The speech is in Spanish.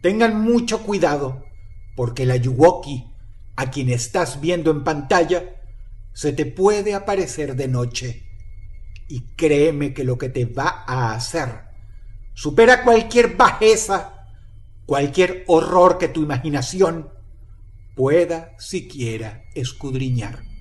Tengan mucho cuidado, porque la Yuwoki, a quien estás viendo en pantalla, se te puede aparecer de noche. Y créeme que lo que te va a hacer supera cualquier bajeza, cualquier horror que tu imaginación pueda siquiera escudriñar.